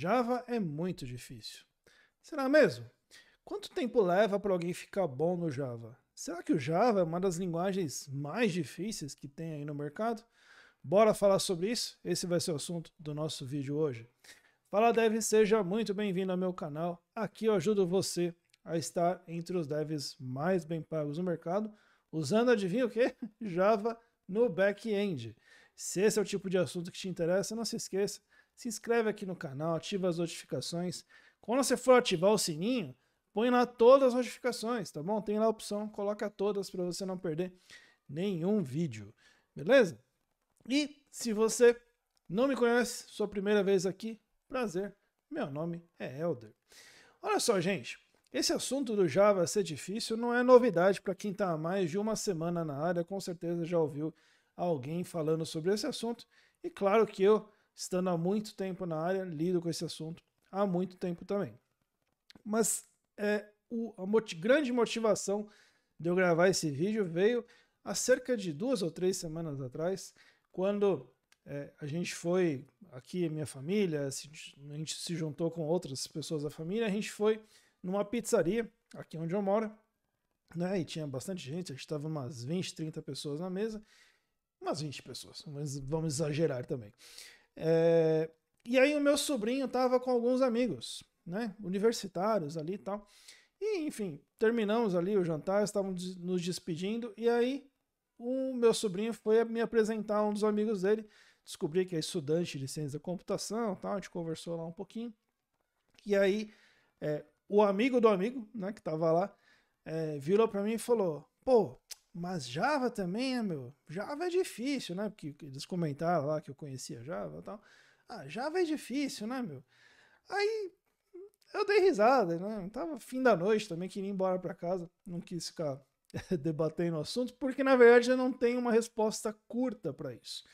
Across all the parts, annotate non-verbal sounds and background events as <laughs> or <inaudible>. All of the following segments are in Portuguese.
Java é muito difícil. Será mesmo? Quanto tempo leva para alguém ficar bom no Java? Será que o Java é uma das linguagens mais difíceis que tem aí no mercado? Bora falar sobre isso? Esse vai ser o assunto do nosso vídeo hoje. Fala Dev, seja muito bem-vindo ao meu canal. Aqui eu ajudo você a estar entre os devs mais bem pagos no mercado, usando, adivinha o quê? <laughs> Java no back-end. Se esse é o tipo de assunto que te interessa, não se esqueça se inscreve aqui no canal, ativa as notificações. Quando você for ativar o sininho, põe lá todas as notificações, tá bom? Tem lá a opção, coloca todas para você não perder nenhum vídeo, beleza? E se você não me conhece, sua primeira vez aqui, prazer, meu nome é Elder. Olha só, gente, esse assunto do Java ser difícil não é novidade para quem está há mais de uma semana na área, com certeza já ouviu alguém falando sobre esse assunto. E claro que eu estando há muito tempo na área, lido com esse assunto há muito tempo também. Mas é, o, a mot grande motivação de eu gravar esse vídeo veio há cerca de duas ou três semanas atrás, quando é, a gente foi aqui, minha família, a gente se juntou com outras pessoas da família, a gente foi numa pizzaria aqui onde eu moro, né? E tinha bastante gente, a gente estava umas 20, 30 pessoas na mesa, umas 20 pessoas, mas vamos exagerar também. É, e aí o meu sobrinho estava com alguns amigos, né? Universitários ali e tal. E, enfim, terminamos ali o jantar, estávamos nos despedindo, e aí o meu sobrinho foi me apresentar a um dos amigos dele. Descobri que é estudante de ciência da computação tal, a gente conversou lá um pouquinho. E aí é, o amigo do amigo, né, que estava lá, é, virou para mim e falou: Pô, mas Java também, né, meu? Java é difícil, né? Porque eles comentaram lá que eu conhecia Java e tal. Ah, Java é difícil, né, meu? Aí eu dei risada, né? Tava fim da noite também, queria ir embora para casa, não quis ficar <laughs> debatendo o assunto, porque na verdade eu não tenho uma resposta curta para isso.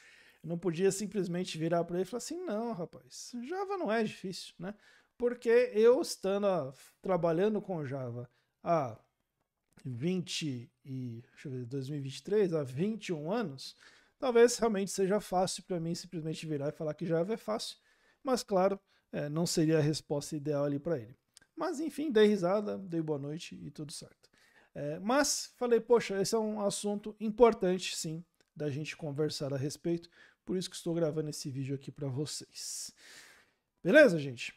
Eu não podia simplesmente virar para ele e falar assim: não, rapaz, Java não é difícil, né? Porque eu estando a, trabalhando com Java há 20 e deixa eu ver, 2023 há 21 anos, talvez realmente seja fácil para mim simplesmente virar e falar que Java é fácil, mas claro, é, não seria a resposta ideal ali para ele. Mas enfim, dei risada, dei boa noite e tudo certo. É, mas falei, poxa, esse é um assunto importante sim da gente conversar a respeito, por isso que estou gravando esse vídeo aqui para vocês. Beleza, gente?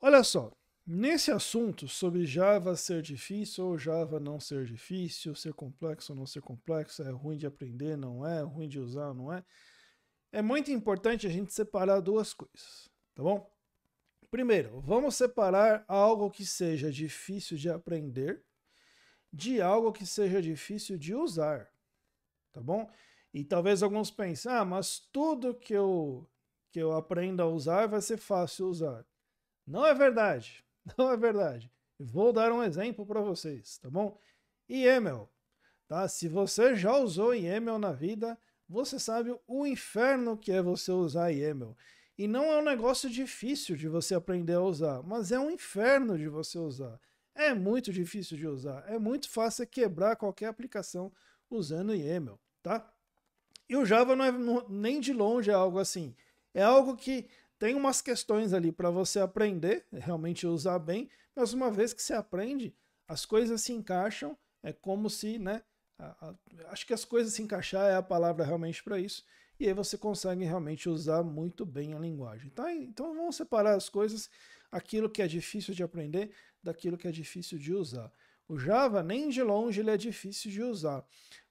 Olha só, Nesse assunto sobre Java ser difícil ou Java não ser difícil, ser complexo ou não ser complexo, é ruim de aprender, não é, é ruim de usar, não é, é muito importante a gente separar duas coisas, tá bom? Primeiro, vamos separar algo que seja difícil de aprender de algo que seja difícil de usar, tá bom? E talvez alguns pensem, ah, mas tudo que eu, que eu aprenda a usar vai ser fácil usar. Não é verdade. Não é verdade. Vou dar um exemplo para vocês, tá bom? YAML, tá? Se você já usou YAML na vida, você sabe o inferno que é você usar YAML. E não é um negócio difícil de você aprender a usar, mas é um inferno de você usar. É muito difícil de usar, é muito fácil é quebrar qualquer aplicação usando YAML, tá? E o Java não é nem de longe é algo assim. É algo que tem umas questões ali para você aprender, realmente usar bem, mas uma vez que você aprende, as coisas se encaixam, é como se, né? A, a, acho que as coisas se encaixar é a palavra realmente para isso, e aí você consegue realmente usar muito bem a linguagem. Tá? Então vamos separar as coisas, aquilo que é difícil de aprender daquilo que é difícil de usar. O Java, nem de longe, ele é difícil de usar.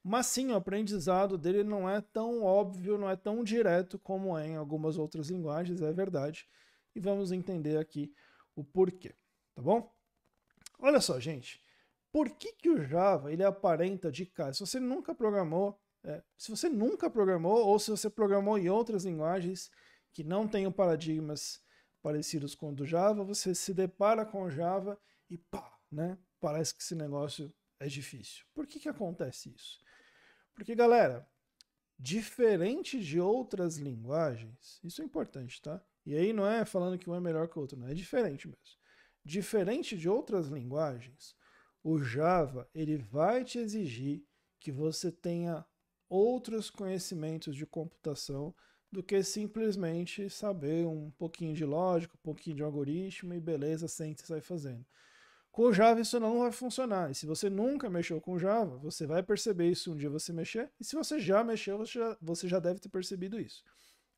Mas sim, o aprendizado dele não é tão óbvio, não é tão direto como é em algumas outras linguagens, é verdade. E vamos entender aqui o porquê, tá bom? Olha só, gente, por que, que o Java ele aparenta de cara? Se você nunca programou, é, se você nunca programou ou se você programou em outras linguagens que não tenham paradigmas parecidos com o do Java, você se depara com o Java e pá, né? Parece que esse negócio é difícil. Por que, que acontece isso? Porque, galera, diferente de outras linguagens, isso é importante, tá? E aí não é falando que um é melhor que o outro, não, né? é diferente mesmo. Diferente de outras linguagens, o Java ele vai te exigir que você tenha outros conhecimentos de computação do que simplesmente saber um pouquinho de lógica, um pouquinho de algoritmo e beleza, sente e sai fazendo. Com Java isso não vai funcionar. E se você nunca mexeu com Java, você vai perceber isso um dia você mexer. E se você já mexeu, você já, você já deve ter percebido isso.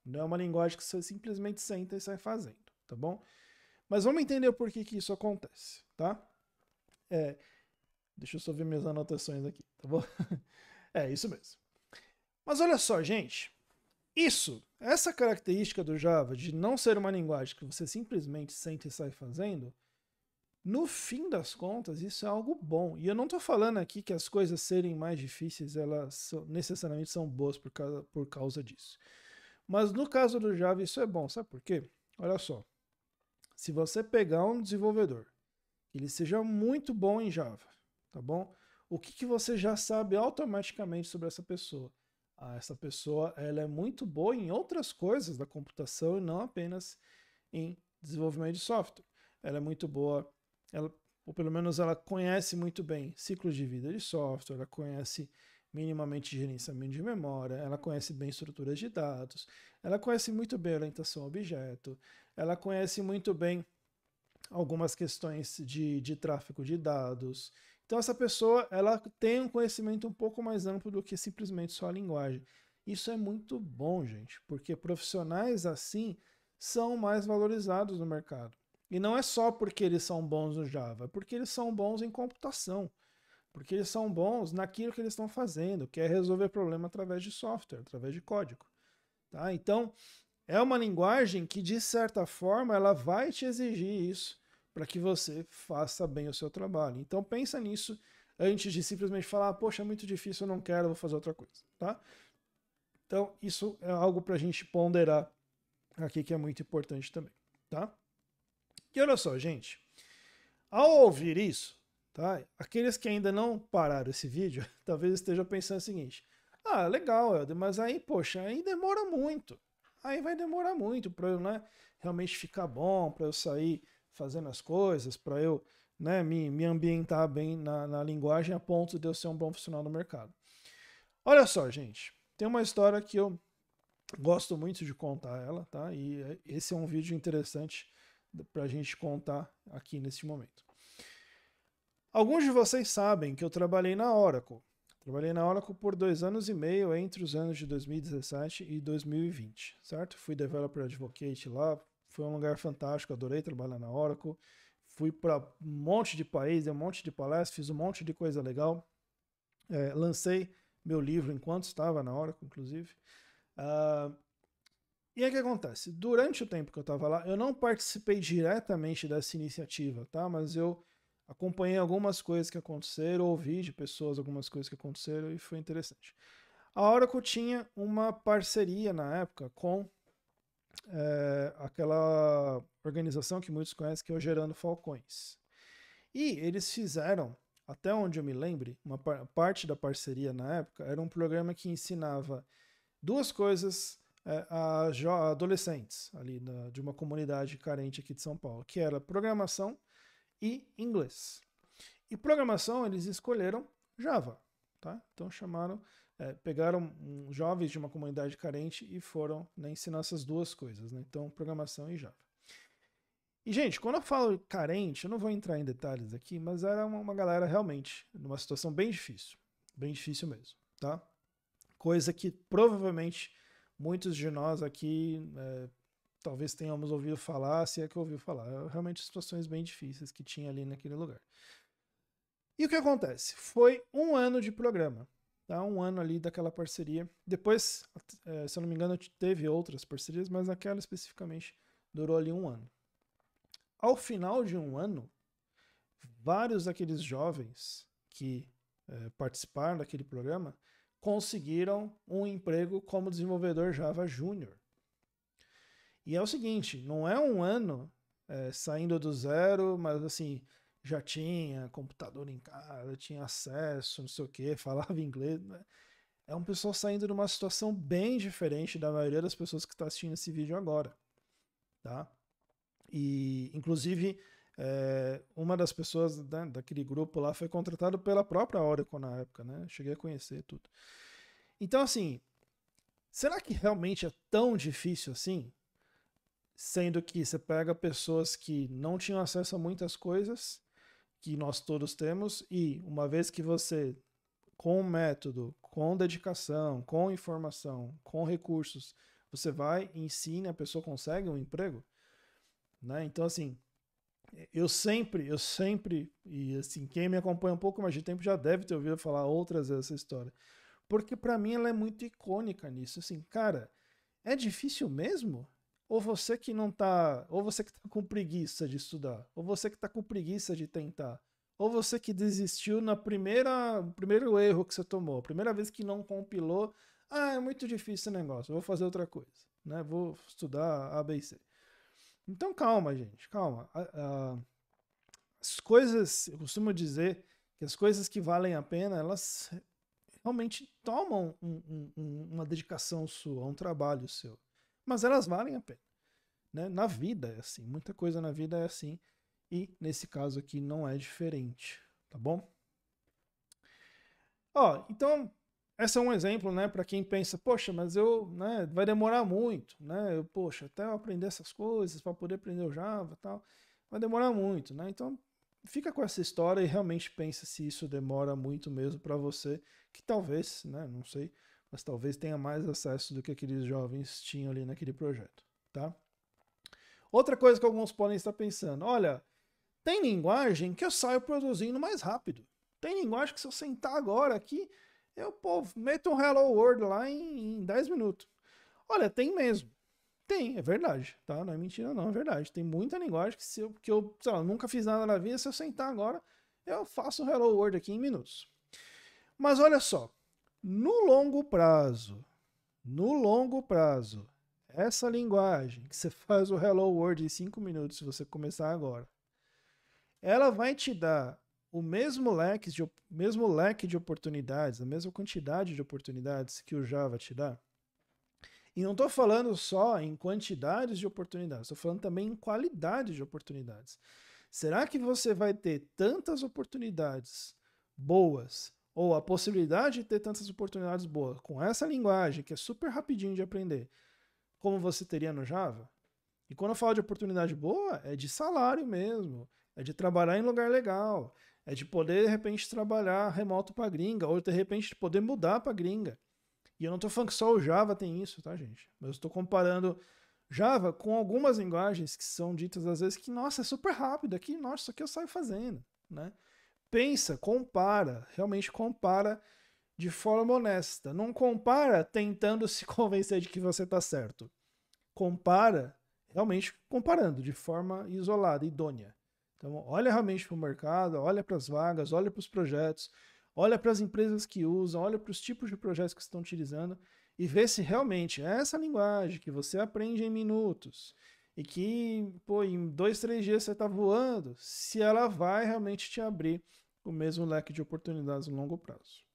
Não é uma linguagem que você simplesmente senta e sai fazendo, tá bom? Mas vamos entender por que, que isso acontece, tá? É, deixa eu só ver minhas anotações aqui, tá bom? <laughs> é, isso mesmo. Mas olha só, gente. Isso, essa característica do Java de não ser uma linguagem que você simplesmente sente e sai fazendo, no fim das contas, isso é algo bom. E eu não estou falando aqui que as coisas serem mais difíceis, elas são, necessariamente são boas por causa, por causa disso. Mas no caso do Java, isso é bom. Sabe por quê? Olha só. Se você pegar um desenvolvedor, ele seja muito bom em Java, tá bom? O que, que você já sabe automaticamente sobre essa pessoa? Ah, essa pessoa ela é muito boa em outras coisas da computação e não apenas em desenvolvimento de software. Ela é muito boa ela, ou pelo menos ela conhece muito bem ciclos de vida de software, ela conhece minimamente gerenciamento de memória, ela conhece bem estruturas de dados, ela conhece muito bem orientação a objeto, ela conhece muito bem algumas questões de, de tráfego de dados. Então essa pessoa ela tem um conhecimento um pouco mais amplo do que simplesmente só a linguagem. Isso é muito bom, gente, porque profissionais assim são mais valorizados no mercado. E não é só porque eles são bons no Java, é porque eles são bons em computação. Porque eles são bons naquilo que eles estão fazendo, que é resolver problema através de software, através de código. Tá? Então, é uma linguagem que, de certa forma, ela vai te exigir isso para que você faça bem o seu trabalho. Então, pensa nisso antes de simplesmente falar, poxa, é muito difícil, eu não quero, vou fazer outra coisa. Tá? Então, isso é algo para a gente ponderar aqui que é muito importante também. Tá? E olha só, gente. Ao ouvir isso, tá? Aqueles que ainda não pararam esse vídeo, <laughs> talvez estejam pensando o seguinte: "Ah, legal, Helder, mas aí, poxa, aí demora muito. Aí vai demorar muito para eu, né, realmente ficar bom, para eu sair fazendo as coisas, para eu, né, me, me ambientar bem na, na linguagem a ponto de eu ser um bom profissional no mercado." Olha só, gente. Tem uma história que eu gosto muito de contar ela, tá? E eh, esse é um vídeo interessante para a gente contar aqui neste momento. Alguns de vocês sabem que eu trabalhei na Oracle. Trabalhei na Oracle por dois anos e meio, entre os anos de 2017 e 2020, certo? Fui developer advocate lá, foi um lugar fantástico, adorei trabalhar na Oracle. Fui para um monte de países, um monte de palestras, fiz um monte de coisa legal. É, lancei meu livro enquanto estava na Oracle, inclusive. Uh, e aí o que acontece? Durante o tempo que eu estava lá, eu não participei diretamente dessa iniciativa, tá? Mas eu acompanhei algumas coisas que aconteceram, ouvi de pessoas algumas coisas que aconteceram e foi interessante. A Oracle tinha uma parceria na época com é, aquela organização que muitos conhecem, que é o Gerando Falcões. E eles fizeram, até onde eu me lembre, uma par parte da parceria na época era um programa que ensinava duas coisas é, a, adolescentes ali na, de uma comunidade carente aqui de São Paulo, que era programação e inglês. E programação eles escolheram Java, tá? Então chamaram, é, pegaram um, jovens de uma comunidade carente e foram né, ensinar essas duas coisas, né? Então programação e Java. E, gente, quando eu falo carente, eu não vou entrar em detalhes aqui, mas era uma galera realmente numa situação bem difícil. Bem difícil mesmo, tá? Coisa que provavelmente muitos de nós aqui é, talvez tenhamos ouvido falar, se é que ouviu falar. É realmente situações bem difíceis que tinha ali naquele lugar. E o que acontece? Foi um ano de programa, tá? um ano ali daquela parceria. Depois, é, se eu não me engano, teve outras parcerias, mas aquela especificamente durou ali um ano. Ao final de um ano, vários daqueles jovens que é, participaram daquele programa conseguiram um emprego como desenvolvedor Java Júnior. E é o seguinte, não é um ano é, saindo do zero, mas assim, já tinha computador em casa, tinha acesso, não sei o que, <laughs> falava inglês. Né? É um pessoal saindo de uma situação bem diferente da maioria das pessoas que está assistindo esse vídeo agora, tá? E, inclusive, é, uma das pessoas da, daquele grupo lá foi contratada pela própria Oracle na época, né? Cheguei a conhecer tudo. Então, assim, será que realmente é tão difícil assim? Sendo que você pega pessoas que não tinham acesso a muitas coisas, que nós todos temos, e uma vez que você, com método, com dedicação, com informação, com recursos, você vai, ensina, a pessoa consegue um emprego, né? Então, assim, eu sempre, eu sempre, e assim, quem me acompanha um pouco mais de tempo já deve ter ouvido falar outras vezes essa história. Porque para mim ela é muito icônica nisso. Assim, cara, é difícil mesmo? Ou você que não tá, ou você que tá com preguiça de estudar, ou você que tá com preguiça de tentar, ou você que desistiu na primeira, primeiro erro que você tomou, primeira vez que não compilou, ah, é muito difícil esse negócio, vou fazer outra coisa, né? Vou estudar ABC. Então calma, gente, calma. As coisas, eu costumo dizer que as coisas que valem a pena, elas realmente tomam um, um, uma dedicação sua, um trabalho seu. Mas elas valem a pena. Né? Na vida é assim, muita coisa na vida é assim. E nesse caso aqui não é diferente, tá bom? Ó, então esse é um exemplo, né, para quem pensa, poxa, mas eu, né, vai demorar muito, né, eu, poxa, até eu aprender essas coisas para poder aprender o Java, tal, vai demorar muito, né? Então, fica com essa história e realmente pensa se isso demora muito mesmo para você, que talvez, né, não sei, mas talvez tenha mais acesso do que aqueles jovens tinham ali naquele projeto, tá? Outra coisa que alguns podem estar pensando, olha, tem linguagem que eu saio produzindo mais rápido. Tem linguagem que se eu sentar agora aqui, eu, pô, meto um Hello World lá em, em 10 minutos. Olha, tem mesmo. Tem, é verdade, tá? Não é mentira, não, é verdade. Tem muita linguagem que, se eu, que eu, sei lá, nunca fiz nada na vida, se eu sentar agora, eu faço Hello World aqui em minutos. Mas olha só, no longo prazo, no longo prazo, essa linguagem que você <laughs> faz o Hello World em 5 minutos, se você começar agora, ela vai te dar o mesmo leque, de, mesmo leque de oportunidades, a mesma quantidade de oportunidades que o Java te dá. E não estou falando só em quantidades de oportunidades, estou falando também em qualidade de oportunidades. Será que você vai ter tantas oportunidades boas, ou a possibilidade de ter tantas oportunidades boas, com essa linguagem que é super rapidinho de aprender, como você teria no Java? E quando eu falo de oportunidade boa, é de salário mesmo, é de trabalhar em lugar legal, é de poder, de repente, trabalhar remoto para gringa, ou de repente de poder mudar para gringa. E eu não estou falando que só o Java tem isso, tá, gente? Mas eu estou comparando Java com algumas linguagens que são ditas às vezes que, nossa, é super rápido aqui, nossa, isso aqui eu saio fazendo, né? Pensa, compara, realmente compara de forma honesta. Não compara tentando <laughs> se convencer de que você está certo. Compara realmente comparando de forma isolada, idônea. Então, olha realmente para o mercado, olha para as vagas, olha para os projetos, olha para as empresas que usam, olha para os tipos de projetos que estão utilizando e vê se realmente é essa linguagem que você aprende em minutos e que, pô, em dois, três dias você está voando, se ela vai realmente te abrir o mesmo leque de oportunidades no longo prazo.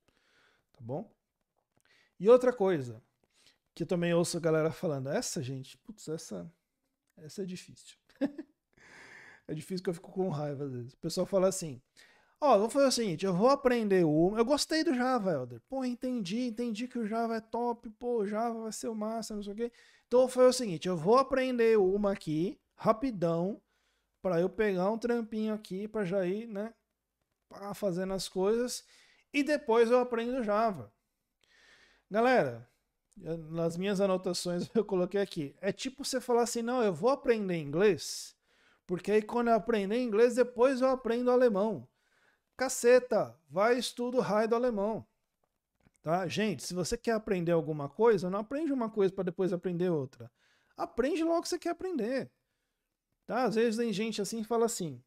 Tá bom? E outra coisa que eu também ouço a galera falando, essa gente, putz, essa, essa é difícil. <laughs> É difícil que eu fico com raiva às vezes. O pessoal fala assim: Ó, oh, vou fazer o seguinte, eu vou aprender o. Eu gostei do Java, Helder. Pô, entendi, entendi que o Java é top, pô, o Java vai ser o massa, não sei o quê. Então fazer o seguinte, eu vou aprender uma aqui, rapidão, para eu pegar um trampinho aqui para já ir, né? Fazendo as coisas. E depois eu aprendo Java. Galera, nas minhas anotações <laughs> eu coloquei aqui. É tipo você falar assim, não, eu vou aprender inglês porque aí quando eu aprender inglês, depois eu aprendo alemão. Caceta, vai estudo raio do alemão. Tá? Gente, se você quer aprender alguma coisa, não aprende uma coisa para depois aprender outra. Aprende logo que você quer aprender. Tá? Às vezes tem gente assim que fala assim: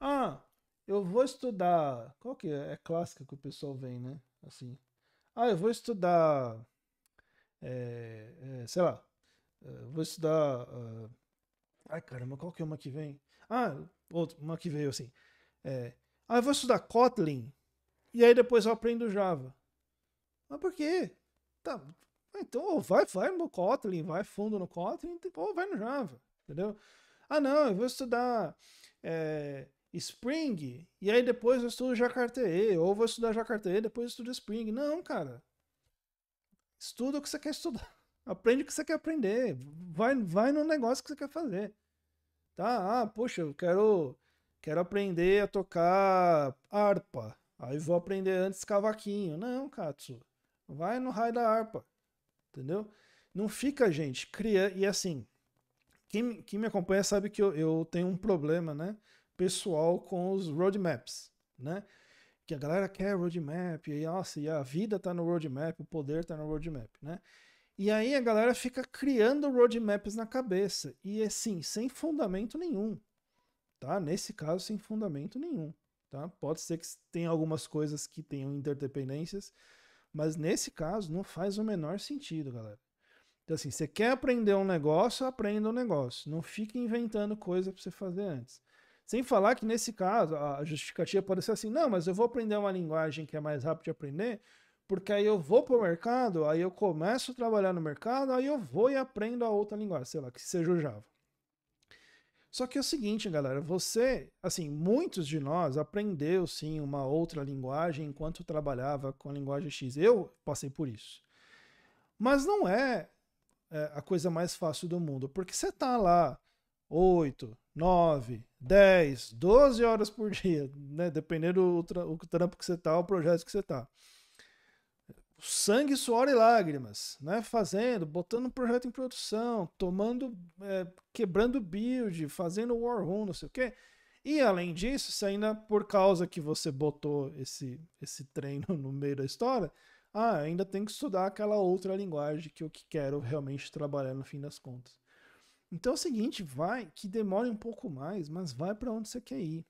"Ah, eu vou estudar, qual que é? É clássica que o pessoal vem, né? Assim. Ah, eu vou estudar é, é, sei lá, eh, vou estudar uh, Ai, caramba, qual que é uma que vem? Ah, outra, uma que veio assim. É, ah, eu vou estudar Kotlin e aí depois eu aprendo Java. Mas por quê? Tá, então vai, vai no Kotlin, vai fundo no Kotlin ou tipo, vai no Java, entendeu? Ah, não, eu vou estudar é, Spring e aí depois eu estudo Jacarteé, ou vou estudar E depois eu estudo Spring. Não, cara. Estuda o que você quer estudar. <laughs> Aprende o que você quer aprender. Vai, vai no negócio que você quer fazer. Tá, ah, poxa, eu quero, quero aprender a tocar harpa. Aí vou aprender antes cavaquinho. Não, Katsu. Vai no raio da harpa. Entendeu? Não fica, gente, cria E assim, quem, quem me acompanha sabe que eu, eu tenho um problema, né? Pessoal com os roadmaps, né? Que a galera quer roadmap, e nossa, e a vida tá no roadmap, o poder tá no roadmap, né? E aí a galera fica criando roadmaps na cabeça. E assim, sem fundamento nenhum. Tá? Nesse caso, sem fundamento nenhum. Tá? Pode ser que tenha algumas coisas que tenham interdependências, mas nesse caso não faz o menor sentido, galera. Então, assim, você quer aprender um negócio, aprenda um negócio. Não fique inventando coisa para você fazer antes. Sem falar que nesse caso, a justificativa pode ser assim: não, mas eu vou aprender uma linguagem que é mais rápido de aprender, porque aí eu vou pro mercado, aí eu começo a trabalhar no mercado, aí eu vou e aprendo a outra linguagem, sei lá, que seja o Java. Só que é o seguinte, galera, você, assim, muitos de nós aprendeu sim uma outra linguagem enquanto trabalhava com a linguagem X. Eu passei por isso. Mas não é, é a coisa mais fácil do mundo, porque você está lá 8, 9, 10, 12 horas por dia, né? Dependendo do tra o trampo que você está, o projeto que você está sangue, suor e lágrimas, né? Fazendo, botando um projeto em produção, tomando, é, quebrando build, fazendo war room, não sei o quê. E além disso, se ainda por causa que você botou esse, esse treino <laughs> no meio da história, ah, ainda tem que estudar aquela outra linguagem que eu que quero realmente trabalhar no fim das contas. Então é o seguinte, vai, que demore um pouco mais, mas vai para onde você quer ir.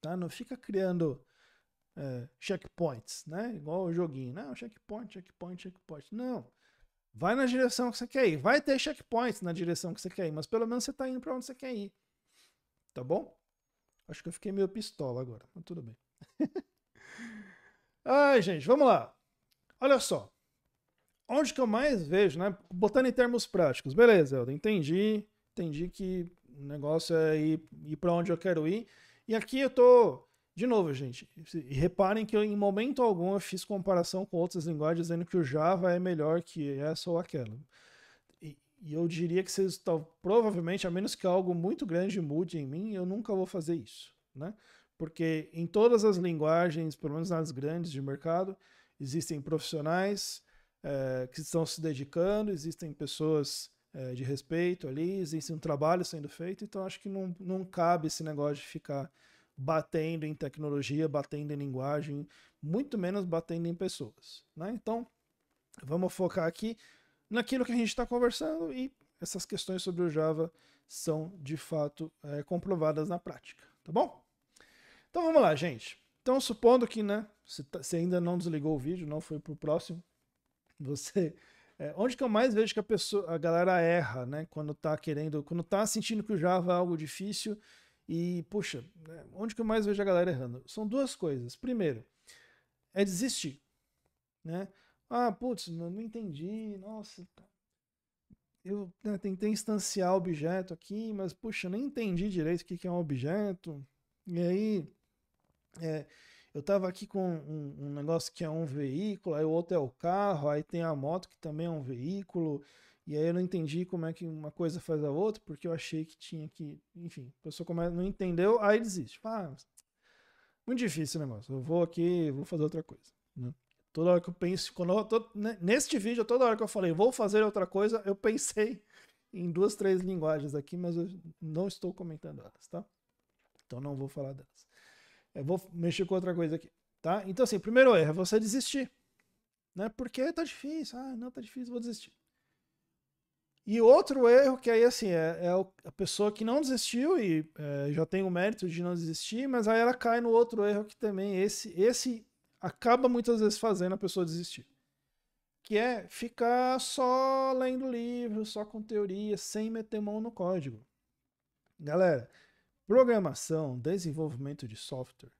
Tá? Não fica criando é, checkpoints, né? Igual o joguinho, não, checkpoint, checkpoint, checkpoint. Não. Vai na direção que você quer ir. Vai ter checkpoints na direção que você quer ir, mas pelo menos você está indo para onde você quer ir. Tá bom? Acho que eu fiquei meio pistola agora, mas tudo bem. <laughs> Ai, gente, vamos lá. Olha só. Onde que eu mais vejo, né? Botando em termos práticos. Beleza, Eu entendi. Entendi que o negócio é ir, ir para onde eu quero ir. E aqui eu tô de novo, gente, reparem que eu, em momento algum eu fiz comparação com outras linguagens dizendo que o Java é melhor que essa ou aquela. E, e eu diria que vocês tal, provavelmente, a menos que algo muito grande mude em mim, eu nunca vou fazer isso, né? Porque em todas as linguagens, pelo menos nas grandes de mercado, existem profissionais é, que estão se dedicando, existem pessoas é, de respeito ali, existe um trabalho sendo feito, então acho que não, não cabe esse negócio de ficar batendo em tecnologia, batendo em linguagem, muito menos batendo em pessoas. Né? Então, vamos focar aqui naquilo que a gente está conversando e essas questões sobre o Java são de fato é, comprovadas na prática, tá bom? Então vamos lá, gente. Então, supondo que, né, se, tá, ainda não desligou o vídeo, não foi para o próximo, você. É, onde que eu mais vejo que a, pessoa, a galera erra, né? Quando está querendo, quando está sentindo que o Java é algo difícil e, puxa, né, onde que eu mais vejo a galera errando? São duas coisas. Primeiro, é desistir. Né? Ah, putz, não, não entendi, nossa. Eu né, tentei instanciar objeto aqui, mas, puxa, nem entendi direito o que, que é um objeto. E aí, é, eu estava aqui com um, um negócio que é um veículo, aí o outro é o carro, aí tem a moto que também é um veículo. E aí eu não entendi como é que uma coisa faz a outra, porque eu achei que tinha que. Enfim, a pessoa começa, não entendeu, aí desiste. Ah, muito difícil o negócio. Eu vou aqui, vou fazer outra coisa. Né? Toda hora que eu penso. Quando eu tô, né, neste vídeo, toda hora que eu falei, vou fazer outra coisa, eu pensei <laughs> em duas, três linguagens aqui, mas eu não estou comentando elas, tá? Então não vou falar delas. Eu vou mexer com outra coisa aqui, tá? Então, assim, primeiro erro é você desistir, né? Porque tá difícil, ah, não tá difícil, vou desistir. E outro erro que aí, assim, é, é a pessoa que não desistiu e é, já tem o mérito de não desistir, mas aí ela cai no outro erro que também esse, esse acaba muitas vezes fazendo a pessoa desistir. Que é ficar só lendo livro, só com teoria, sem meter mão no código. Galera, programação, desenvolvimento de software,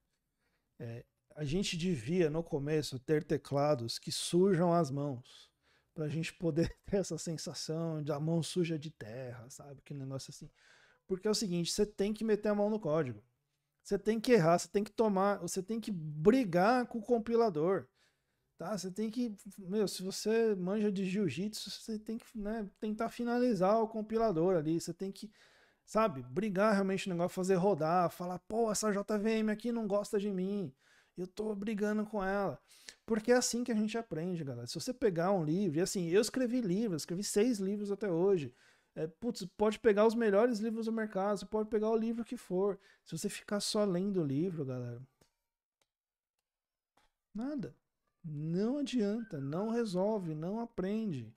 é, a gente devia no começo ter teclados que surjam as mãos para a gente poder <laughs> ter essa sensação de a mão suja de terra, sabe? Que negócio assim. Porque é o seguinte, você tem que meter a mão no código. Você tem que errar, você tem que tomar, você tem que brigar com o compilador. Tá? Você tem que, meu, se você manja de jiu-jitsu, você tem que, né, tentar finalizar o compilador ali, você tem que, sabe, brigar realmente o negócio, fazer rodar, falar, pô, essa JVM aqui não gosta de mim eu tô brigando com ela. Porque é assim que a gente aprende, galera. Se você pegar um livro, e assim, eu escrevi livros, escrevi seis livros até hoje. É, putz, pode pegar os melhores livros do mercado, você pode pegar o livro que for. Se você ficar só lendo o livro, galera, nada. Não adianta, não resolve, não aprende.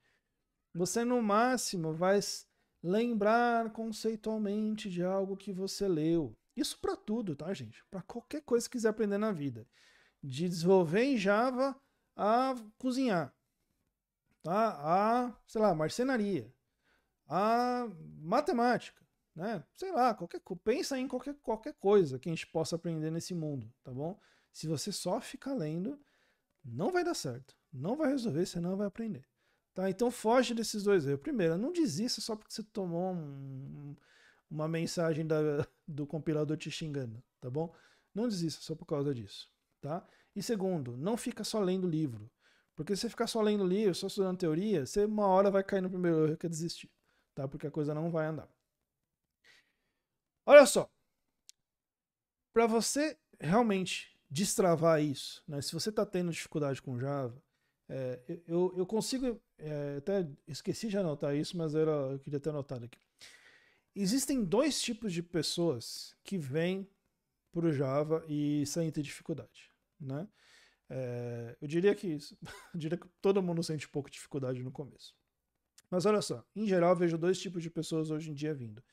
Você no máximo vai lembrar conceitualmente de algo que você leu. Isso para tudo, tá, gente? Para qualquer coisa que quiser aprender na vida. De desenvolver em Java a cozinhar, tá? A, sei lá, marcenaria, a matemática, né? Sei lá, qualquer pensa em qualquer, qualquer coisa que a gente possa aprender nesse mundo, tá bom? Se você só ficar lendo, não vai dar certo, não vai resolver, você não vai aprender. Tá, então foge desses dois erros. Primeiro, não desista só porque você tomou um, uma mensagem da, do compilador te xingando, tá bom? Não desista só por causa disso, tá? E segundo, não fica só lendo livro. Porque se você ficar só lendo livro, só estudando teoria, você uma hora vai cair no primeiro erro que é desistir, tá? Porque a coisa não vai andar. Olha só. Para você realmente destravar isso, né? Se você está tendo dificuldade com Java, é, eu, eu consigo. É, até esqueci de anotar isso, mas era, eu queria ter anotado aqui. Existem dois tipos de pessoas que vêm para o Java e sentem dificuldade, né? É, eu diria que isso, <laughs> eu diria que todo mundo sente um pouco de dificuldade no começo. Mas olha só, em geral vejo dois tipos de pessoas hoje em dia vindo.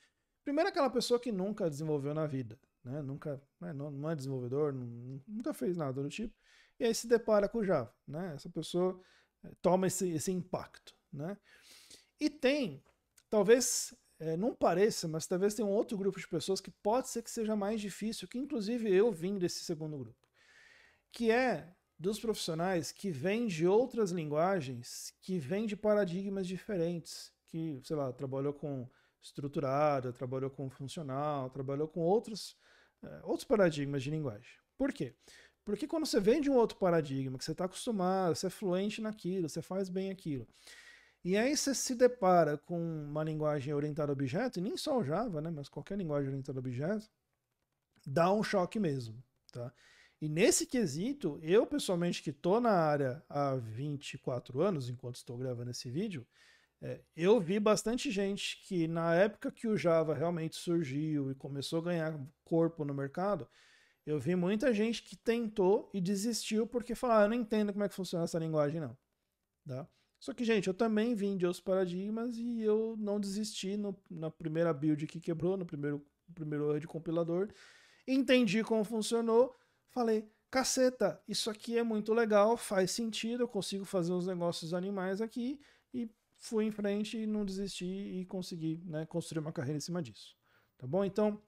Primeiro aquela pessoa que nunca desenvolveu na vida, né? Nunca, né? Não, não, é desenvolvedor, não, nunca fez nada do tipo, e aí se depara com o Java, né? Essa pessoa é, toma esse, esse impacto, né? E tem, talvez é, não pareça, mas talvez tenha um outro grupo de pessoas que pode ser que seja mais difícil, que inclusive eu vim desse segundo grupo, que é dos profissionais que vêm de outras linguagens, que vêm de paradigmas diferentes, que, sei lá, trabalhou com estruturada, trabalhou com funcional, trabalhou com outros, é, outros paradigmas de linguagem. Por quê? Porque quando você vem de um outro paradigma, que você está acostumado, você é fluente naquilo, você faz bem aquilo, e aí você se depara com uma linguagem orientada a objeto, e nem só o Java, né, mas qualquer linguagem orientada a objeto, dá um choque mesmo, tá? E nesse quesito, eu pessoalmente que estou na área há 24 anos, enquanto estou gravando esse vídeo, é, eu vi bastante gente que na época que o Java realmente surgiu e começou a ganhar corpo no mercado, eu vi muita gente que tentou e desistiu porque falou, ah, eu não entendo como é que funciona essa linguagem não, tá? Só que, gente, eu também vim de outros paradigmas e eu não desisti no, na primeira build que quebrou, no primeiro, primeiro erro de compilador. Entendi como funcionou, falei, caceta, isso aqui é muito legal, faz sentido, eu consigo fazer uns negócios animais aqui. E fui em frente e não desisti e consegui né, construir uma carreira em cima disso. Tá bom? Então,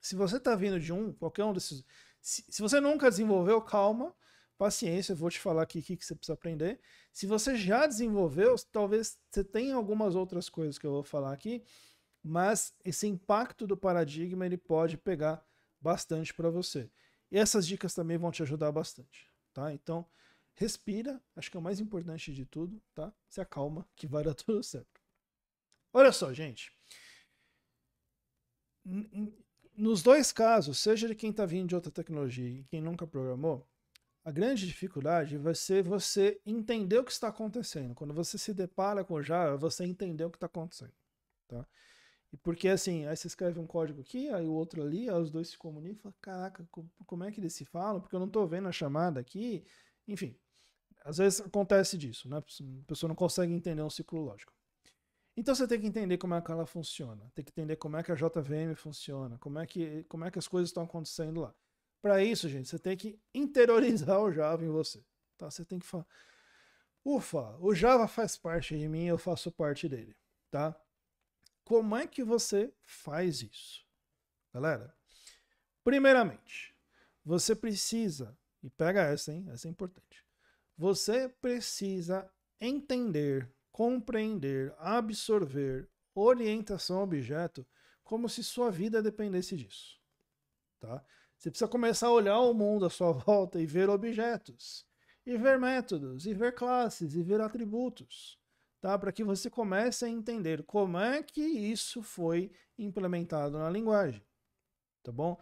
se você está vindo de um, qualquer um desses. Se, se você nunca desenvolveu, calma paciência, eu vou te falar aqui o que, que você precisa aprender. Se você já desenvolveu, talvez você tenha algumas outras coisas que eu vou falar aqui, mas esse impacto do paradigma ele pode pegar bastante para você. E essas dicas também vão te ajudar bastante, tá? Então, respira, acho que é o mais importante de tudo, tá? Se acalma que vai dar <laughs> tudo certo. Olha só, gente. Nos dois casos, seja de quem está vindo de outra tecnologia e quem nunca programou, a grande dificuldade vai ser você entender o que está acontecendo. Quando você se depara com o Java, você entender o que está acontecendo. Tá? E porque assim, aí você escreve um código aqui, aí o outro ali, aí os dois se comunicam e fala, caraca, como é que eles se falam? Porque eu não estou vendo a chamada aqui. Enfim, às vezes acontece disso, né? A pessoa não consegue entender um ciclo lógico. Então você tem que entender como é que ela funciona, tem que entender como é que a JVM funciona, como é que, como é que as coisas estão acontecendo lá. Para isso, gente, você tem que interiorizar o Java em você. Tá? Você tem que falar: ufa, o Java faz parte de mim, eu faço parte dele. Tá? Como é que você faz isso? Galera, primeiramente, você precisa, e pega essa, hein? Essa é importante. Você precisa entender, compreender, absorver orientação objeto como se sua vida dependesse disso. Tá? Você precisa começar a olhar o mundo à sua <laughs> volta e ver objetos, e ver métodos, e ver classes, e ver atributos, tá? Para que você comece a entender como é que isso foi implementado na linguagem, tá bom?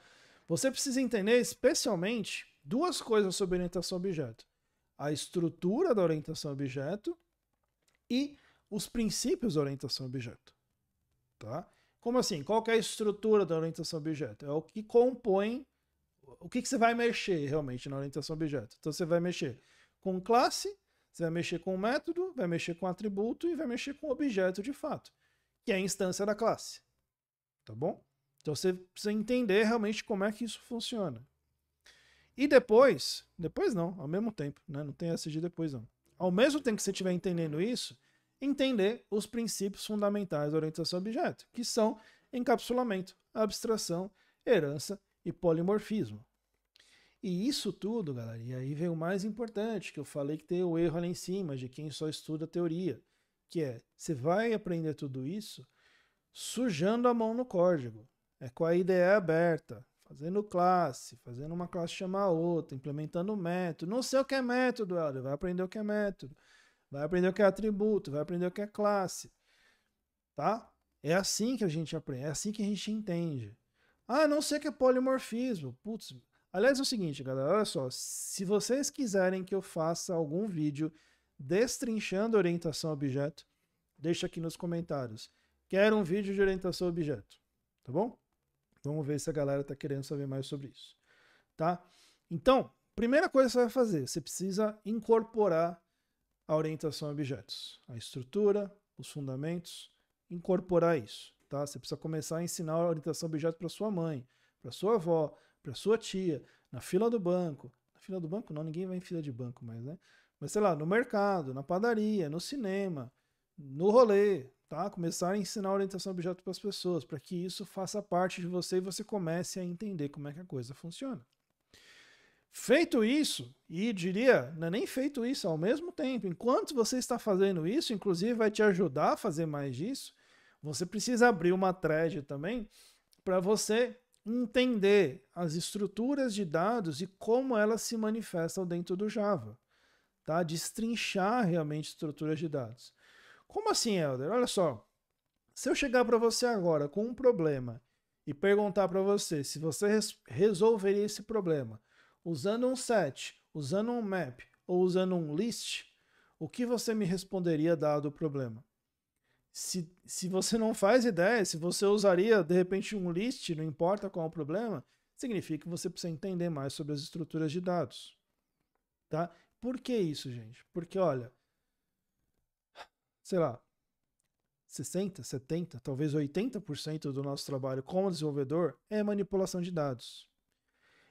Você precisa entender especialmente duas coisas sobre orientação a objeto: a estrutura da orientação a objeto e os princípios da orientação a objeto, tá? Como assim? Qual é a estrutura da orientação a objeto? É o que compõe o que, que você vai mexer realmente na orientação objeto? Então você vai mexer com classe, você vai mexer com método, vai mexer com atributo e vai mexer com objeto de fato, que é a instância da classe. Tá bom? Então você precisa entender realmente como é que isso funciona. E depois, depois não, ao mesmo tempo, né? não tem essa de depois não. Ao mesmo tempo que você estiver entendendo isso, entender os princípios fundamentais da orientação objeto, que são encapsulamento, abstração, herança e polimorfismo. E isso tudo, galera, e aí vem o mais importante, que eu falei que tem o erro ali em cima de quem só estuda teoria, que é, você vai aprender tudo isso sujando a mão no código. É com a ideia aberta, fazendo classe, fazendo uma classe chamar outra, implementando método. Não sei o que é método, Helder, vai aprender o que é método. Vai aprender o que é atributo, vai aprender o que é classe. Tá? É assim que a gente aprende, é assim que a gente entende. Ah, não sei o que é polimorfismo. Putz, Aliás, é o seguinte, galera, olha só. Se vocês quiserem que eu faça algum vídeo destrinchando orientação a objeto, deixa aqui nos comentários. Quero um vídeo de orientação a objeto, tá bom? Vamos ver se a galera tá querendo saber mais sobre isso, tá? Então, primeira coisa que você vai fazer, você precisa incorporar a orientação a objetos, a estrutura, os fundamentos, incorporar isso, tá? Você precisa começar a ensinar a orientação a objeto para sua mãe, para sua avó, para sua tia, na fila do banco. Na fila do banco não, ninguém vai em fila de banco mais, né? Mas sei lá, no mercado, na padaria, no cinema, no rolê, tá? Começar a ensinar a orientação a objeto para as pessoas, para que isso faça parte de você e você comece a entender como é que a coisa funciona. Feito isso, e diria, não é nem feito isso, ao mesmo tempo, enquanto você está fazendo isso, inclusive vai te ajudar a fazer mais disso, você precisa abrir uma thread também para você entender as estruturas de dados e como elas se manifestam dentro do Java, tá? Destrinchar realmente estruturas de dados. Como assim, Helder? Olha só, se eu chegar para você agora com um problema e perguntar para você se você res resolveria esse problema usando um set, usando um map ou usando um list, o que você me responderia dado o problema? se, se você não faz ideia, se você usaria de repente um list, não importa qual o problema, significa que você precisa entender mais sobre as estruturas de dados. Tá? Por que isso, gente? Porque, olha, sei lá, 60, 70, talvez 80% do nosso trabalho como desenvolvedor é manipulação de dados.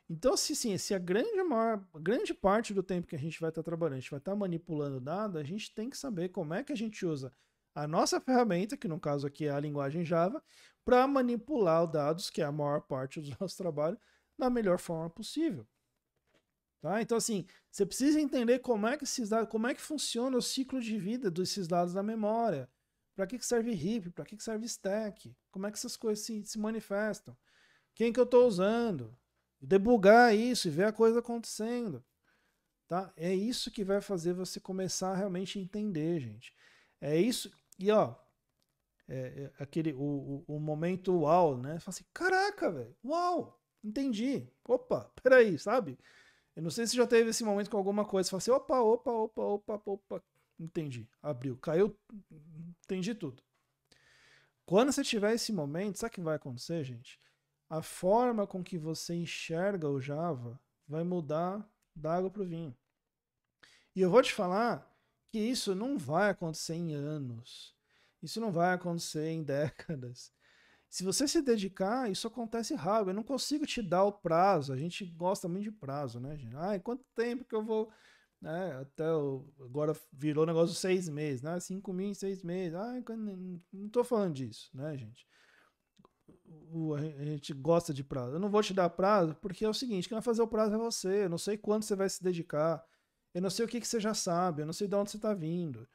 Então, se sim, se a grande, maior, grande parte do tempo que a gente vai estar tá trabalhando, a gente vai estar tá manipulando dado, a gente tem que saber como é que a gente usa a nossa ferramenta, que no caso aqui é a linguagem Java, para manipular os dados, que é a maior parte do <laughs> nosso trabalho, da melhor forma possível. Tá? Então, assim, você precisa entender como é que esses dados, como é que funciona o ciclo de vida desses dados na memória. Para que, que serve heap? Para que, que serve stack? Como é que essas coisas se, se manifestam? Quem que eu estou usando? Debugar isso e ver a coisa acontecendo. Tá? É isso que vai fazer você começar a realmente entender, gente. É isso. E ó, é, é aquele o, o, o, momento uau, né? Fala assim, caraca, velho, uau, entendi. Opa, <laughs> peraí, sabe? Eu não sei se já teve esse momento com alguma coisa. fala assim, opa, opa, opa, opa, opa, entendi. Abriu, caiu, entendi tudo. Quando você tiver esse momento, sabe o que vai acontecer, gente? A forma com que você enxerga o Java vai mudar da água para o vinho. E eu vou te falar que isso não vai acontecer em anos. Isso não vai acontecer em <laughs> décadas. Se você se dedicar, isso acontece rápido. Eu não consigo te dar o prazo. A gente gosta muito de prazo, né, gente? Ah, quanto tempo que eu vou. É, até o... agora virou negócio seis meses, né? Cinco mil em seis meses. Ah, não estou falando disso, né, gente? O... a gente gosta de prazo. Eu não vou te dar prazo porque é o seguinte: quem vai fazer o prazo é você. Eu não sei quanto você vai se dedicar. Eu não sei o que, que você já sabe, eu não sei de onde você está vindo.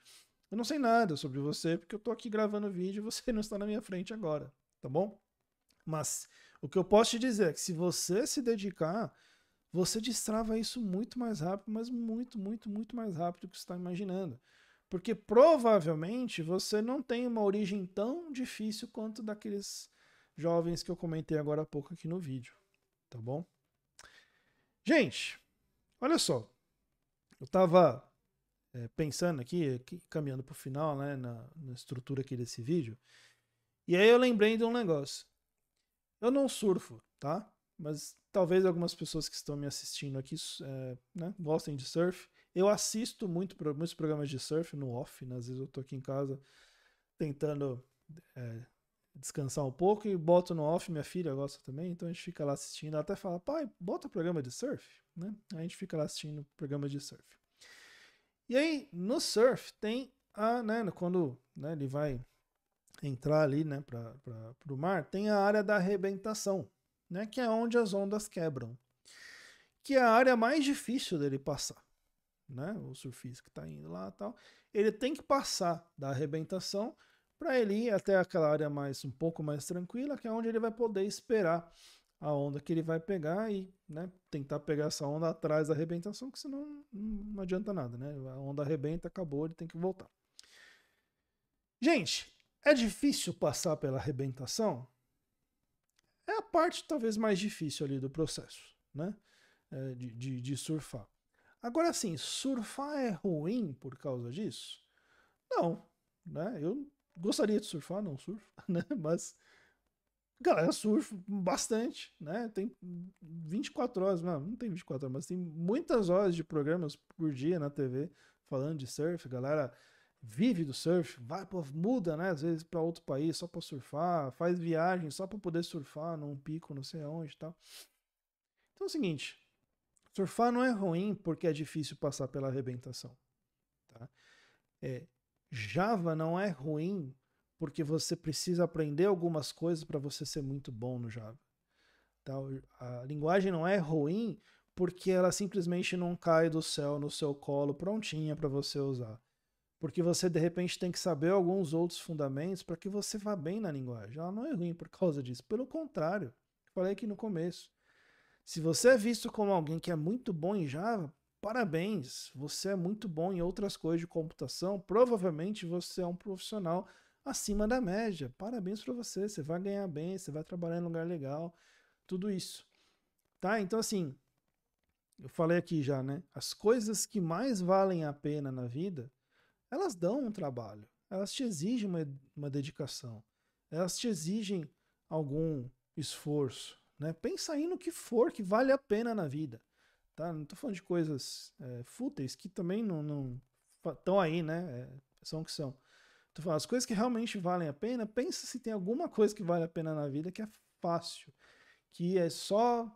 Eu não sei nada sobre você, porque eu estou aqui gravando vídeo e você <laughs> não está na minha frente agora, tá bom? Mas o que eu posso te dizer é que se você se dedicar, você destrava isso muito mais rápido, mas muito, muito, muito mais rápido do que você está imaginando. Porque provavelmente você não tem uma origem tão difícil quanto daqueles jovens que eu comentei agora há pouco aqui no vídeo, tá bom? Gente, olha só, eu estava é, pensando aqui, aqui caminhando para o final, né, na, na estrutura aqui desse vídeo, e aí eu lembrei de um negócio. Eu não surfo, tá? Mas talvez algumas pessoas que estão me assistindo aqui é, né, gostem de surf. Eu assisto muito muitos programas de surf no off, né? às vezes eu estou aqui em casa tentando é, descansar um pouco e boto no off, minha filha gosta também, então a gente fica lá assistindo, ela até fala, pai, bota programa de surf né? A gente fica lá assistindo programas de surf. E aí, no surf, tem a, né, quando né, ele vai entrar ali, né, para o mar, tem a área da arrebentação, né, que é onde as ondas quebram, que é a área mais difícil dele passar, né, o surfista que está indo lá tal, ele tem que passar da arrebentação para ele ir até aquela área mais um pouco mais tranquila, que é onde ele vai poder esperar a onda que ele vai pegar e né, tentar pegar essa onda atrás da arrebentação, que senão não adianta nada, né? A onda arrebenta, acabou, ele tem que voltar. Gente, é difícil passar pela arrebentação? É a parte talvez mais difícil ali do processo, né? É, de, de, de surfar. Agora sim, surfar é ruim por causa disso? Não, né? Eu gostaria de surfar, não surfo, <laughs> né? Mas galera surfa bastante, né? Tem 24 horas, não, não tem 24 horas, mas tem muitas horas de programas por dia na TV falando de surf, galera vive do surf, vai pra, muda, né, às vezes para outro país só para surfar, faz viagem só para poder surfar num pico, não sei aonde e tal. Então é o seguinte, surfar não é ruim porque é difícil passar pela arrebentação, tá? É, Java não é ruim porque você precisa aprender algumas coisas para você ser muito bom no Java. Então, a linguagem não é ruim porque ela simplesmente não cai do céu no seu colo prontinha para você usar. Porque você de repente tem que saber alguns outros fundamentos para que você vá bem na linguagem. Ela não é ruim por causa disso. Pelo contrário, falei aqui no começo. Se você é visto como alguém que é muito bom em Java, parabéns! Você é muito bom em outras coisas de computação. Provavelmente você é um profissional acima da média. Parabéns para você, você vai ganhar bem, você vai trabalhar em lugar legal, tudo isso. Tá? Então assim, eu falei aqui já, né? As coisas que mais valem a pena na vida, elas dão um trabalho, elas te exigem uma, uma dedicação, elas te exigem algum esforço, né? Pensa aí no que for que vale a pena na vida, tá? Não estou falando de coisas é, fúteis que também não estão aí, né? É, são o que são. Tu fala, as coisas que realmente valem a pena, pensa se tem alguma coisa que vale a pena na vida que é fácil, que é só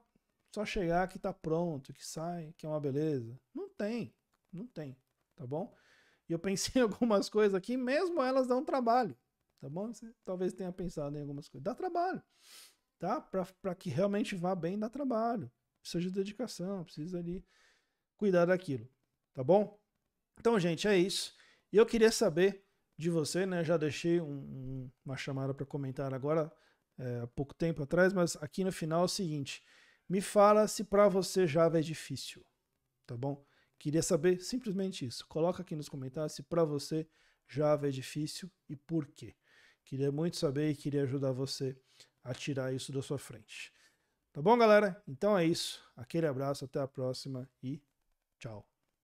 só chegar que tá pronto, que sai, que é uma beleza. Não tem, não tem, tá bom? E eu pensei <laughs> em algumas coisas aqui, mesmo elas dão trabalho, tá bom? Você talvez tenha pensado em algumas coisas. Dá trabalho, tá? Para que realmente vá bem, dá trabalho. Precisa de dedicação, precisa ali cuidar daquilo, tá bom? Então, gente, é isso. E eu queria saber de você, né? Já deixei um, uma chamada para comentar agora, é, há pouco tempo atrás, mas aqui no final é o seguinte: me fala se para você Java é difícil, tá bom? Queria saber simplesmente isso. Coloca aqui nos comentários se para você Java é difícil e por quê. Queria muito saber e queria ajudar você a tirar isso da sua frente. Tá bom, galera? Então é isso. Aquele abraço, até a próxima e tchau.